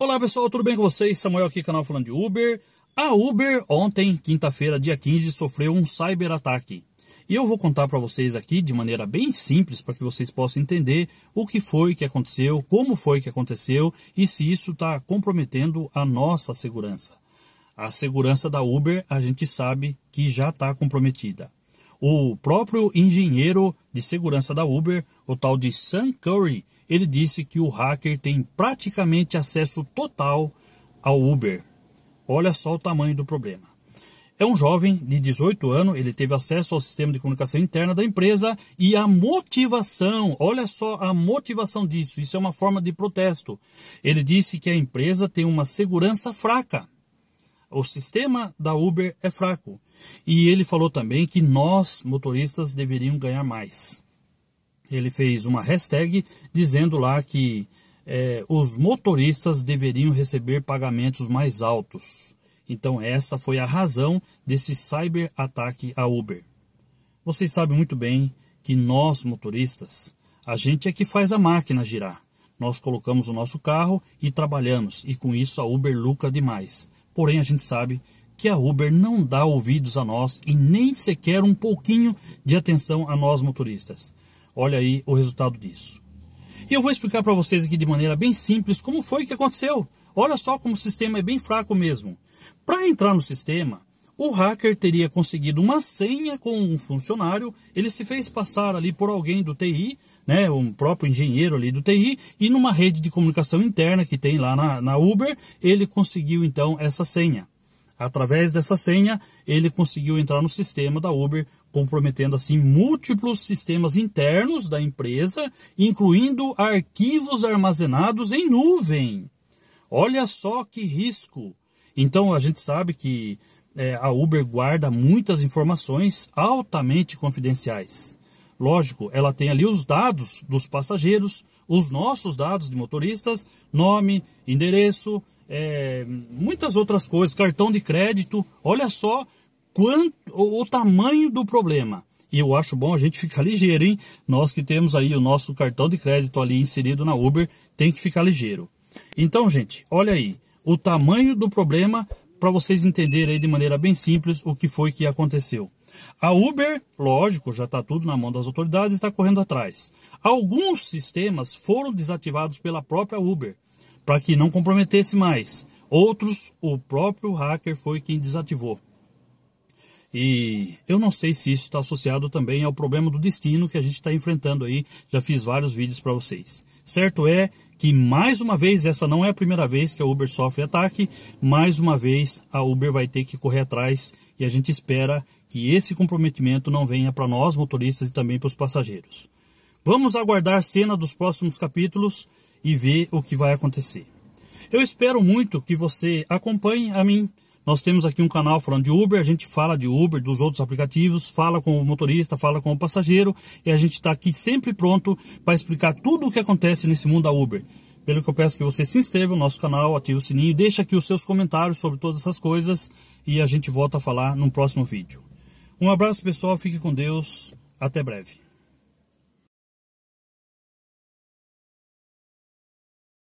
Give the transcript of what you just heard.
Olá pessoal, tudo bem com vocês? Samuel aqui, canal falando de Uber. A Uber ontem, quinta-feira, dia 15, sofreu um cyberataque. E eu vou contar para vocês aqui de maneira bem simples para que vocês possam entender o que foi que aconteceu, como foi que aconteceu e se isso está comprometendo a nossa segurança. A segurança da Uber a gente sabe que já está comprometida. O próprio engenheiro de segurança da Uber, o tal de Sam Curry, ele disse que o hacker tem praticamente acesso total ao Uber. Olha só o tamanho do problema. É um jovem de 18 anos, ele teve acesso ao sistema de comunicação interna da empresa e a motivação, olha só a motivação disso, isso é uma forma de protesto. Ele disse que a empresa tem uma segurança fraca. O sistema da Uber é fraco. E ele falou também que nós, motoristas, deveríamos ganhar mais. Ele fez uma hashtag dizendo lá que é, os motoristas deveriam receber pagamentos mais altos. Então essa foi a razão desse cyber ataque a Uber. Vocês sabem muito bem que nós motoristas, a gente é que faz a máquina girar. Nós colocamos o nosso carro e trabalhamos, e com isso a Uber lucra demais. Porém, a gente sabe que a Uber não dá ouvidos a nós e nem sequer um pouquinho de atenção a nós motoristas. Olha aí o resultado disso. E eu vou explicar para vocês aqui de maneira bem simples como foi que aconteceu. Olha só como o sistema é bem fraco mesmo. Para entrar no sistema, o hacker teria conseguido uma senha com um funcionário, ele se fez passar ali por alguém do TI, né, um próprio engenheiro ali do TI, e numa rede de comunicação interna que tem lá na, na Uber, ele conseguiu então essa senha. Através dessa senha, ele conseguiu entrar no sistema da Uber, comprometendo assim múltiplos sistemas internos da empresa, incluindo arquivos armazenados em nuvem. Olha só que risco! Então a gente sabe que é, a Uber guarda muitas informações altamente confidenciais. Lógico, ela tem ali os dados dos passageiros, os nossos dados de motoristas, nome, endereço, é, muitas outras coisas, cartão de crédito. Olha só quanto o, o tamanho do problema. E eu acho bom a gente ficar ligeiro, hein? Nós que temos aí o nosso cartão de crédito ali inserido na Uber, tem que ficar ligeiro. Então, gente, olha aí o tamanho do problema para vocês entenderem aí de maneira bem simples o que foi que aconteceu. A Uber, lógico, já está tudo na mão das autoridades, está correndo atrás. Alguns sistemas foram desativados pela própria Uber para que não comprometesse mais. Outros, o próprio hacker foi quem desativou. E eu não sei se isso está associado também ao problema do destino que a gente está enfrentando aí. Já fiz vários vídeos para vocês. Certo é que mais uma vez, essa não é a primeira vez que a Uber sofre ataque, mais uma vez a Uber vai ter que correr atrás e a gente espera que esse comprometimento não venha para nós motoristas e também para os passageiros. Vamos aguardar cena dos próximos capítulos e ver o que vai acontecer. Eu espero muito que você acompanhe a mim. Nós temos aqui um canal falando de Uber, a gente fala de Uber, dos outros aplicativos, fala com o motorista, fala com o passageiro e a gente está aqui sempre pronto para explicar tudo o que acontece nesse mundo da Uber. Pelo que eu peço que você se inscreva no nosso canal, ative o sininho, deixa aqui os seus comentários sobre todas essas coisas e a gente volta a falar num próximo vídeo. Um abraço pessoal, fique com Deus, até breve.